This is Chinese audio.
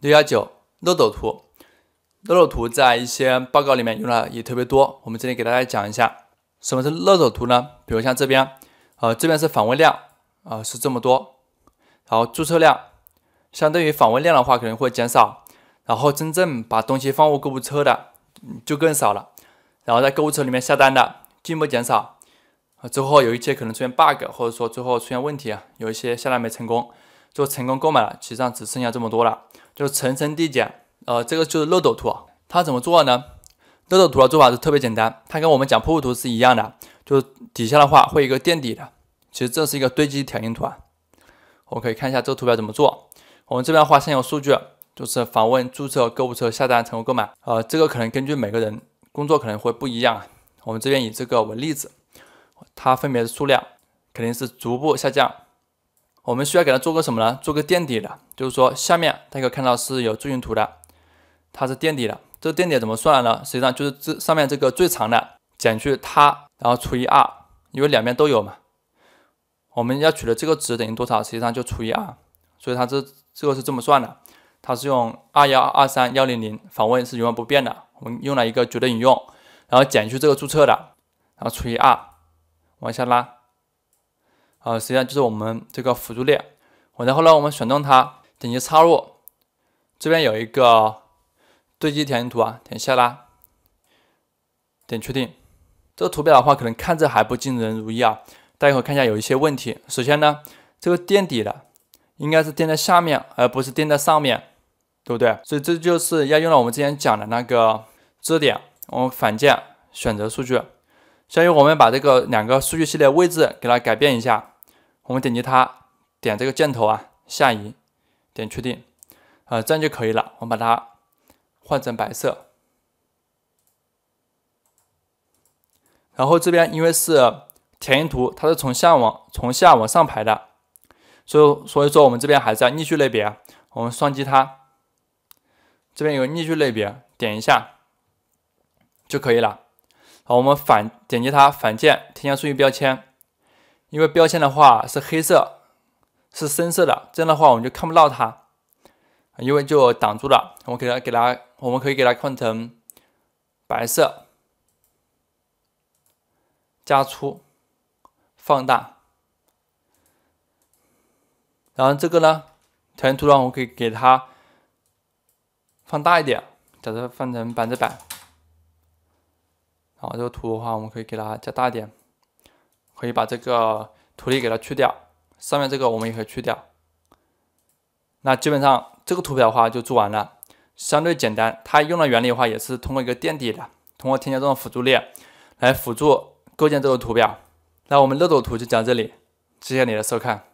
六幺九漏斗图，漏斗图在一些报告里面用的也特别多。我们这里给大家讲一下什么是漏斗图呢？比如像这边，呃，这边是访问量，啊是这么多，然后注册量，相对于访问量的话可能会减少，然后真正把东西放入购物车的就更少了，然后在购物车里面下单的进一步减少，之后有一些可能出现 bug，或者说最后出现问题啊，有一些下单没成功，最后成功购买了，实际上只剩下这么多了。就是层层递减，呃，这个就是漏斗图它怎么做呢？漏斗图的做法是特别简单，它跟我们讲瀑布图是一样的，就是底下的话会有一个垫底的。其实这是一个堆积条形图啊。我们可以看一下这个图表怎么做。我们这边的话，现有数据就是访问、注册、购物车、下单、成功购买，呃，这个可能根据每个人工作可能会不一样啊。我们这边以这个为例子，它分别的数量，肯定是逐步下降。我们需要给它做个什么呢？做个垫底的，就是说下面大家看到是有柱形图的，它是垫底的。这个垫底怎么算的呢？实际上就是这上面这个最长的减去它，然后除以二，因为两边都有嘛。我们要取的这个值等于多少？实际上就除以二，所以它这这个是这么算的。它是用二幺二三幺零零访问是永远不变的，我们用了一个绝对引用，然后减去这个注册的，然后除以二，往下拉。呃，实际上就是我们这个辅助列，然后呢，我们选中它，点击插入，这边有一个堆积填图啊，点下拉，点确定。这个图表的话，可能看着还不尽人如意啊。大家会看一下有一些问题。首先呢，这个垫底的应该是垫在下面，而不是垫在上面，对不对？所以这就是要用到我们之前讲的那个支点。我们反键选择数据，所以我们把这个两个数据系列位置给它改变一下。我们点击它，点这个箭头啊，下移，点确定，呃，这样就可以了。我们把它换成白色。然后这边因为是条形图，它是从下往从下往上排的，所以所以说我们这边还是要逆序类别。我们双击它，这边有个逆序类别，点一下就可以了。好，我们反点击它反键添加数据标签。因为标签的话是黑色，是深色的，这样的话我们就看不到它，因为就挡住了。我们给它给它，我们可以给它换成白色，加粗，放大。然后这个呢，条件图上我可以给它放大一点，假设放成百分之百。然后这个图的话，我们可以给它加大一点。可以把这个图例给它去掉，上面这个我们也可以去掉。那基本上这个图表的话就做完了，相对简单。它用的原理的话也是通过一个垫底的，通过添加这种辅助列来辅助构建这个图表。那我们漏斗图就讲这里，谢谢你的收看。